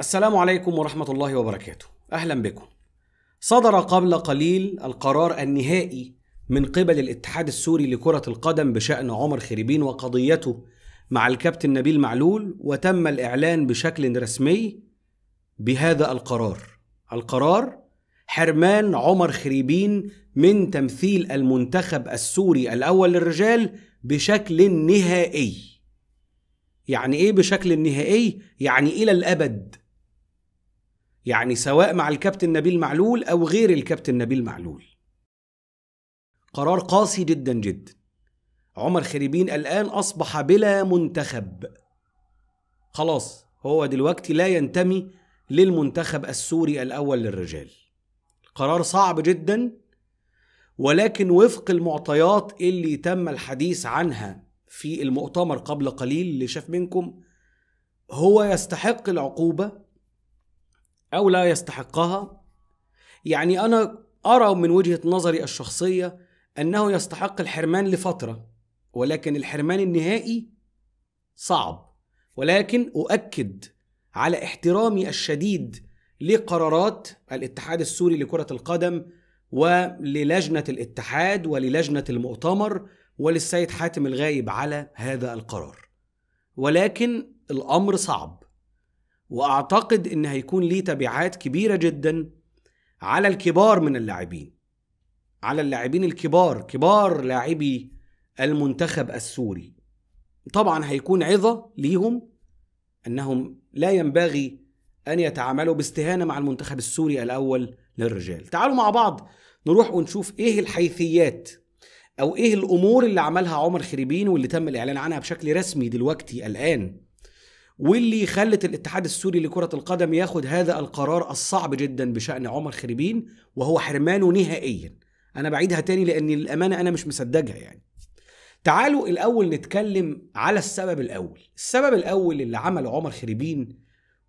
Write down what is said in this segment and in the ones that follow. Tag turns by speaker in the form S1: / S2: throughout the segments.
S1: السلام عليكم ورحمة الله وبركاته، أهلا بكم. صدر قبل قليل القرار النهائي من قبل الاتحاد السوري لكرة القدم بشأن عمر خريبين وقضيته مع الكابتن نبيل معلول وتم الإعلان بشكل رسمي بهذا القرار. القرار حرمان عمر خريبين من تمثيل المنتخب السوري الأول للرجال بشكل نهائي. يعني ايه بشكل نهائي يعني الى الابد يعني سواء مع الكابتن نبيل معلول أو غير الكابتن نبيل معلول قرار قاسي جدا جدا عمر خريبين الآن أصبح بلا منتخب خلاص هو دلوقتي لا ينتمي للمنتخب السوري الأول للرجال قرار صعب جدا ولكن وفق المعطيات اللي تم الحديث عنها في المؤتمر قبل قليل اللي شاف منكم هو يستحق العقوبة او لا يستحقها يعني انا ارى من وجهه نظري الشخصيه انه يستحق الحرمان لفتره ولكن الحرمان النهائي صعب ولكن اؤكد على احترامي الشديد لقرارات الاتحاد السوري لكره القدم وللجنه الاتحاد وللجنه المؤتمر وللسيد حاتم الغايب على هذا القرار ولكن الامر صعب واعتقد ان هيكون ليه تبعات كبيره جدا على الكبار من اللاعبين على اللاعبين الكبار كبار لاعبي المنتخب السوري طبعا هيكون عظه ليهم انهم لا ينبغي ان يتعاملوا باستهانه مع المنتخب السوري الاول للرجال تعالوا مع بعض نروح ونشوف ايه الحيثيات او ايه الامور اللي عملها عمر خريبين واللي تم الاعلان عنها بشكل رسمي دلوقتي الان واللي خلت الاتحاد السوري لكرة القدم ياخد هذا القرار الصعب جدا بشأن عمر خريبين وهو حرمانه نهائيا أنا بعيدها تاني لأن الأمانة أنا مش مصدقها يعني تعالوا الأول نتكلم على السبب الأول السبب الأول اللي عمله عمر خريبين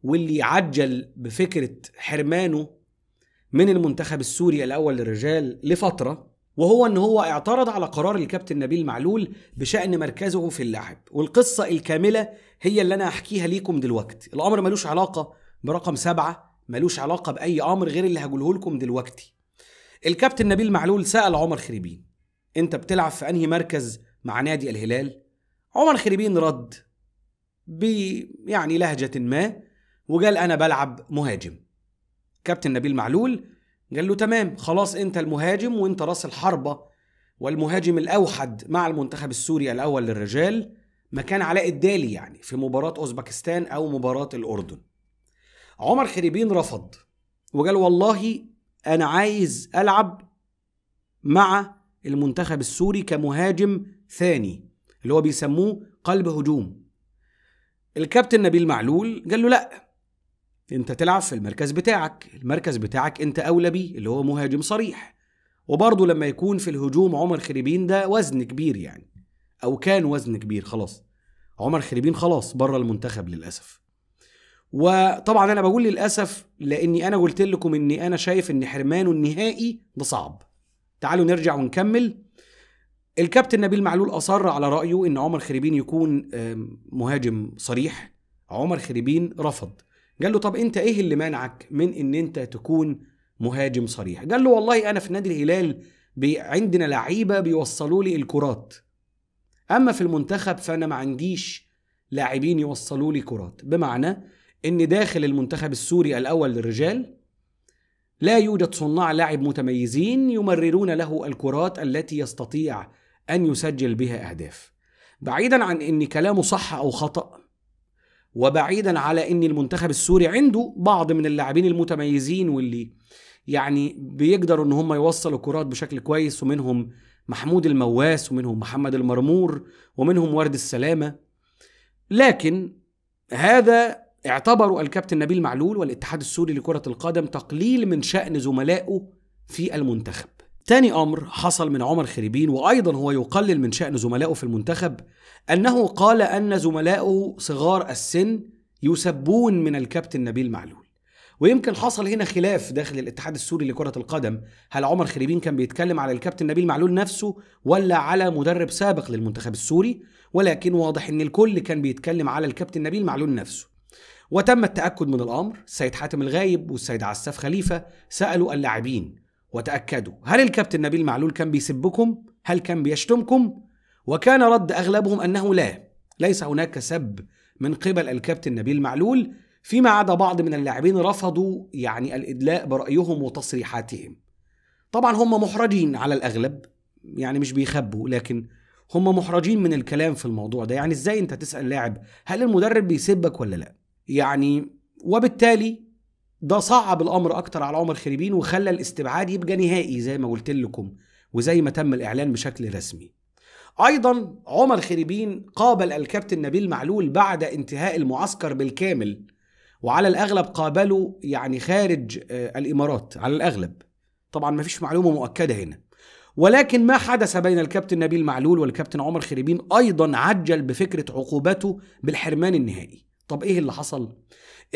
S1: واللي عجل بفكرة حرمانه من المنتخب السوري الأول للرجال لفترة وهو ان هو اعترض على قرار الكابتن نبيل معلول بشان مركزه في اللعب والقصه الكامله هي اللي انا هحكيها ليكم دلوقتي الامر ملوش علاقه برقم سبعة ملوش علاقه باي امر غير اللي هقوله لكم دلوقتي الكابتن نبيل معلول سال عمر خريبين انت بتلعب في انهي مركز مع نادي الهلال عمر خريبين رد ب يعني لهجه ما وقال انا بلعب مهاجم كابتن نبيل معلول قال له تمام خلاص انت المهاجم وانت راس الحربه والمهاجم الاوحد مع المنتخب السوري الاول للرجال مكان علاء الدالي يعني في مباراه اوزبكستان او مباراه الاردن. عمر خريبين رفض وقال والله انا عايز العب مع المنتخب السوري كمهاجم ثاني اللي هو بيسموه قلب هجوم. الكابتن نبيل معلول قال له لا انت تلعب في المركز بتاعك المركز بتاعك انت اولى بيه اللي هو مهاجم صريح وبرضه لما يكون في الهجوم عمر خريبين ده وزن كبير يعني او كان وزن كبير خلاص عمر خريبين خلاص بره المنتخب للاسف وطبعا انا بقول للاسف لاني انا قلت لكم اني انا شايف ان حرمانه النهائي ده صعب تعالوا نرجع ونكمل الكابتن نبيل معلول اصر على رايه ان عمر خريبين يكون مهاجم صريح عمر خريبين رفض قال له طب انت ايه اللي مانعك من ان انت تكون مهاجم صريح قال له والله انا في نادي الهلال بي عندنا لعيبه بيوصلوا لي الكرات اما في المنتخب فانا ما عنديش لاعبين يوصلوا لي كرات بمعنى ان داخل المنتخب السوري الاول للرجال لا يوجد صناع لاعب متميزين يمررون له الكرات التي يستطيع ان يسجل بها اهداف بعيدا عن ان كلامه صح او خطأ وبعيدا على ان المنتخب السوري عنده بعض من اللاعبين المتميزين واللي يعني بيقدروا ان هم يوصلوا كرات بشكل كويس ومنهم محمود المواس ومنهم محمد المرمور ومنهم ورد السلامه لكن هذا اعتبروا الكابتن نبيل معلول والاتحاد السوري لكره القدم تقليل من شان زملائه في المنتخب تاني أمر حصل من عمر خريبين وأيضا هو يقلل من شأن زملائه في المنتخب أنه قال أن زملائه صغار السن يسبون من الكابتن نبيل معلول ويمكن حصل هنا خلاف داخل الاتحاد السوري لكرة القدم هل عمر خريبين كان بيتكلم على الكابتن نبيل معلول نفسه ولا على مدرب سابق للمنتخب السوري ولكن واضح ان الكل كان بيتكلم على الكابتن نبيل معلول نفسه وتم التأكد من الأمر السيد حاتم الغايب والسيد عساف خليفة سألوا اللاعبين وتأكدوا هل الكابتن نبيل معلول كان بيسبكم؟ هل كان بيشتمكم؟ وكان رد أغلبهم أنه لا ليس هناك سب من قبل الكابتن نبيل معلول فيما عدا بعض من اللاعبين رفضوا يعني الإدلاء برأيهم وتصريحاتهم طبعا هم محرجين على الأغلب يعني مش بيخبوا لكن هم محرجين من الكلام في الموضوع ده يعني ازاي انت تسأل لاعب هل المدرب بيسبك ولا لا يعني وبالتالي ده صعب الامر اكتر على عمر خريبين وخلى الاستبعاد يبقى نهائي زي ما قلت لكم وزي ما تم الاعلان بشكل رسمي ايضا عمر خريبين قابل الكابتن نبيل معلول بعد انتهاء المعسكر بالكامل وعلى الاغلب قابله يعني خارج آه، الامارات على الاغلب طبعا ما فيش معلومه مؤكده هنا ولكن ما حدث بين الكابتن نبيل معلول والكابتن عمر خريبين ايضا عجل بفكره عقوبته بالحرمان النهائي طب ايه اللي حصل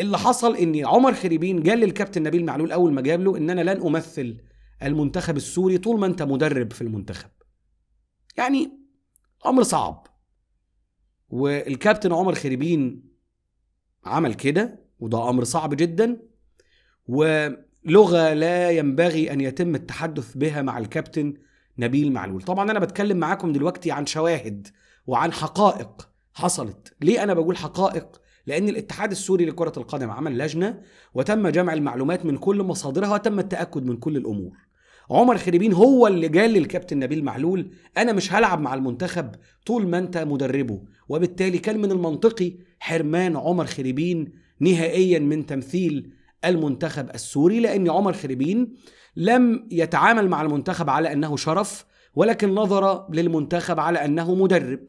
S1: اللي حصل ان عمر خريبين قال للكابتن نبيل معلول اول ما جاب له ان انا لن امثل المنتخب السوري طول ما انت مدرب في المنتخب يعني امر صعب والكابتن عمر خريبين عمل كده وده امر صعب جدا ولغه لا ينبغي ان يتم التحدث بها مع الكابتن نبيل معلول طبعا انا بتكلم معاكم دلوقتي عن شواهد وعن حقائق حصلت ليه انا بقول حقائق لأن الاتحاد السوري لكرة القدم عمل لجنة وتم جمع المعلومات من كل مصادرها وتم التأكد من كل الأمور عمر خريبين هو اللي قال للكابتن نبيل معلول أنا مش هلعب مع المنتخب طول ما أنت مدربه وبالتالي كان من المنطقي حرمان عمر خريبين نهائيا من تمثيل المنتخب السوري لأن عمر خريبين لم يتعامل مع المنتخب على أنه شرف ولكن نظر للمنتخب على أنه مدرب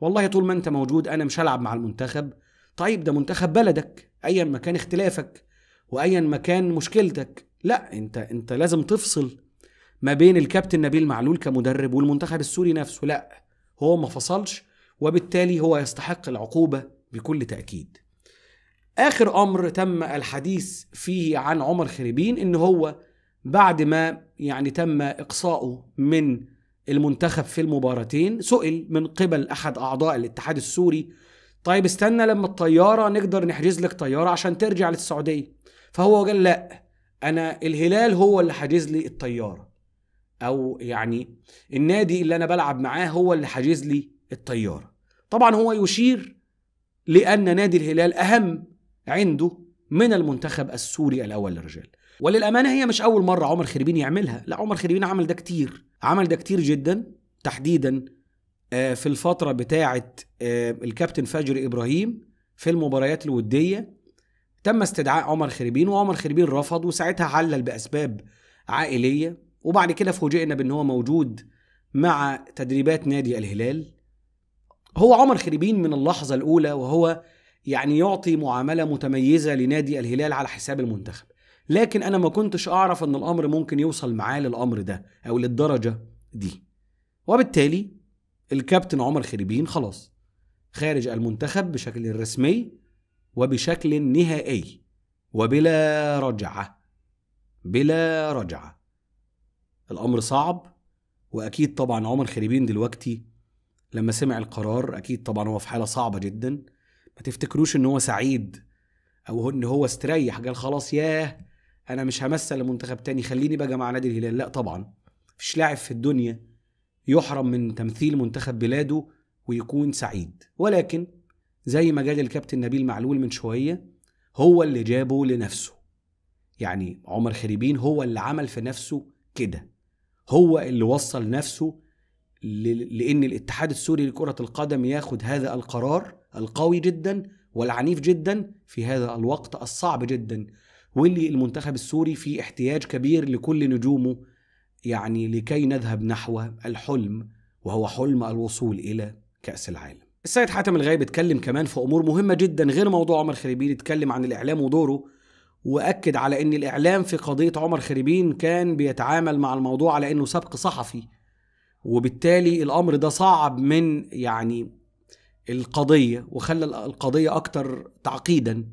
S1: والله طول ما أنت موجود أنا مش هلعب مع المنتخب طيب ده منتخب بلدك ايا ما كان اختلافك وايا ما كان مشكلتك لا انت انت لازم تفصل ما بين الكابتن نبيل معلول كمدرب والمنتخب السوري نفسه لا هو ما فصلش وبالتالي هو يستحق العقوبه بكل تاكيد اخر امر تم الحديث فيه عن عمر خريبين ان هو بعد ما يعني تم اقصاؤه من المنتخب في المباراتين سئل من قبل احد اعضاء الاتحاد السوري طيب استنى لما الطياره نقدر نحجز لك طياره عشان ترجع للسعوديه فهو قال لا انا الهلال هو اللي حاجز لي الطياره او يعني النادي اللي انا بلعب معاه هو اللي حاجز لي الطياره طبعا هو يشير لان نادي الهلال اهم عنده من المنتخب السوري الاول للرجال وللامانه هي مش اول مره عمر خريبين يعملها لا عمر خريبين عمل ده كتير عمل ده كتير جدا تحديدا آه، في الفتره بتاعه آه، الكابتن فجر ابراهيم في المباريات الوديه تم استدعاء عمر خريبين وعمر خريبين رفض وساعتها علل باسباب عائليه وبعد كده فوجئنا بان هو موجود مع تدريبات نادي الهلال هو عمر خريبين من اللحظه الاولى وهو يعني يعطي معامله متميزه لنادي الهلال على حساب المنتخب لكن انا ما كنتش اعرف ان الامر ممكن يوصل معاه للامر ده او للدرجه دي وبالتالي الكابتن عمر خريبين خلاص خارج المنتخب بشكل رسمي وبشكل نهائي وبلا رجعه بلا رجعه الامر صعب واكيد طبعا عمر خريبين دلوقتي لما سمع القرار اكيد طبعا هو في حاله صعبه جدا ما تفتكروش ان هو سعيد او ان هو استريح قال خلاص ياه انا مش همثل لمنتخب تاني خليني بقى مع نادي الهلال لا طبعا مفيش لاعب في الدنيا يحرم من تمثيل منتخب بلاده ويكون سعيد ولكن زي ما قال الكابتن نبيل معلول من شوية هو اللي جابه لنفسه يعني عمر خريبين هو اللي عمل في نفسه كده هو اللي وصل نفسه لأن الاتحاد السوري لكرة القدم ياخد هذا القرار القوي جدا والعنيف جدا في هذا الوقت الصعب جدا واللي المنتخب السوري فيه احتياج كبير لكل نجومه يعني لكي نذهب نحو الحلم وهو حلم الوصول إلى كأس العالم السيد حاتم الغايب اتكلم كمان في أمور مهمة جدا غير موضوع عمر خريبين اتكلم عن الإعلام ودوره وأكد على أن الإعلام في قضية عمر خريبين كان بيتعامل مع الموضوع على أنه سبق صحفي وبالتالي الأمر ده صعب من يعني القضية وخلى القضية أكتر تعقيدا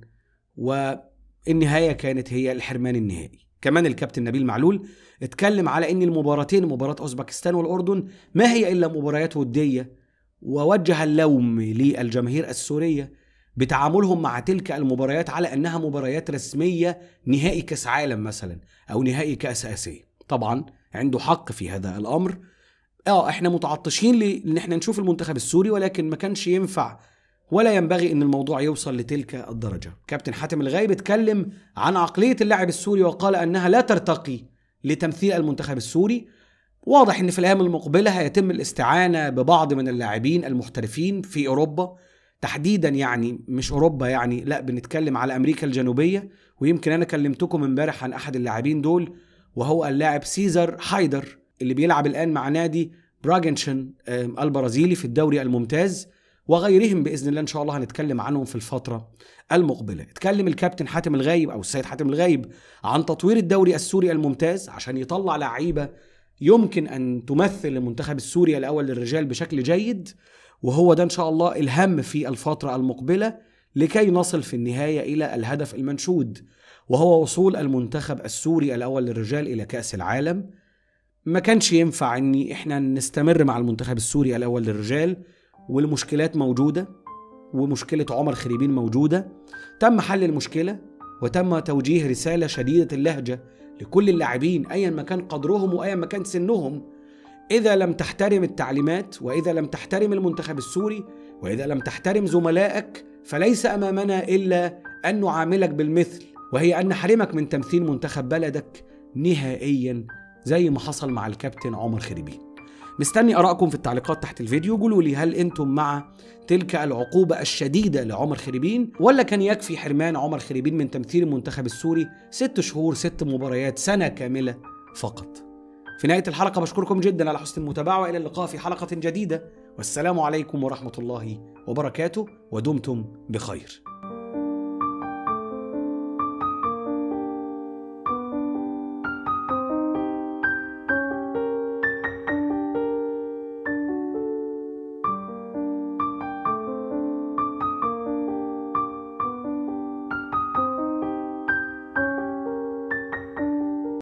S1: والنهاية كانت هي الحرمان النهائي كمان الكابتن نبيل معلول اتكلم على ان المباراتين مباراه اوزبكستان والاردن ما هي الا مباريات وديه ووجه اللوم للجماهير السوريه بتعاملهم مع تلك المباريات على انها مباريات رسميه نهائي كاس عالم مثلا او نهائي كاس اسيا طبعا عنده حق في هذا الامر اه احنا متعطشين لان احنا نشوف المنتخب السوري ولكن ما كانش ينفع ولا ينبغي ان الموضوع يوصل لتلك الدرجه كابتن حاتم الغايب اتكلم عن عقليه اللاعب السوري وقال انها لا ترتقي لتمثيل المنتخب السوري واضح ان في الايام المقبله هيتم الاستعانه ببعض من اللاعبين المحترفين في اوروبا تحديدا يعني مش اوروبا يعني لا بنتكلم على امريكا الجنوبيه ويمكن انا كلمتكم امبارح عن احد اللاعبين دول وهو اللاعب سيزر حايدر اللي بيلعب الان مع نادي براجنشن البرازيلي في الدوري الممتاز وغيرهم باذن الله ان شاء الله هنتكلم عنهم في الفتره المقبله. اتكلم الكابتن حاتم الغايب او السيد حاتم الغايب عن تطوير الدوري السوري الممتاز عشان يطلع لعيبه يمكن ان تمثل المنتخب السوري الاول للرجال بشكل جيد وهو ده ان شاء الله الهم في الفتره المقبله لكي نصل في النهايه الى الهدف المنشود وهو وصول المنتخب السوري الاول للرجال الى كاس العالم. ما كانش ينفع ان احنا نستمر مع المنتخب السوري الاول للرجال والمشكلات موجودة ومشكلة عمر خريبين موجودة تم حل المشكلة وتم توجيه رسالة شديدة اللهجة لكل اللاعبين أيا ما كان قدرهم وأيا ما كان سنهم إذا لم تحترم التعليمات وإذا لم تحترم المنتخب السوري وإذا لم تحترم زملائك فليس أمامنا إلا أن نعاملك بالمثل وهي أن نحرمك من تمثيل منتخب بلدك نهائيا زي ما حصل مع الكابتن عمر خريبين مستني ارائكم في التعليقات تحت الفيديو قولوا لي هل انتم مع تلك العقوبة الشديدة لعمر خريبين ولا كان يكفي حرمان عمر خريبين من تمثيل المنتخب السوري ست شهور ست مباريات سنة كاملة فقط في نهاية الحلقة بشكركم جدا على حسن المتابعة وإلى اللقاء في حلقة جديدة والسلام عليكم ورحمة الله وبركاته ودمتم بخير